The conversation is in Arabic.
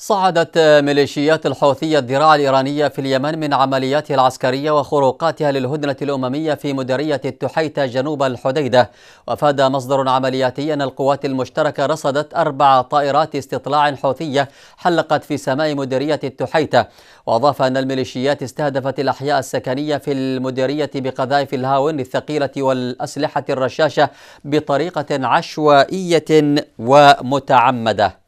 صعدت ميليشيات الحوثية الذراع الإيرانية في اليمن من عملياتها العسكرية وخروقاتها للهدنة الأممية في مديرية التحيتة جنوب الحديدة وأفاد مصدر عملياتي أن القوات المشتركة رصدت أربع طائرات استطلاع حوثية حلقت في سماء مديرية التحيتة وأضاف أن الميليشيات استهدفت الأحياء السكنية في المديرية بقذائف الهاون الثقيلة والأسلحة الرشاشة بطريقة عشوائية ومتعمدة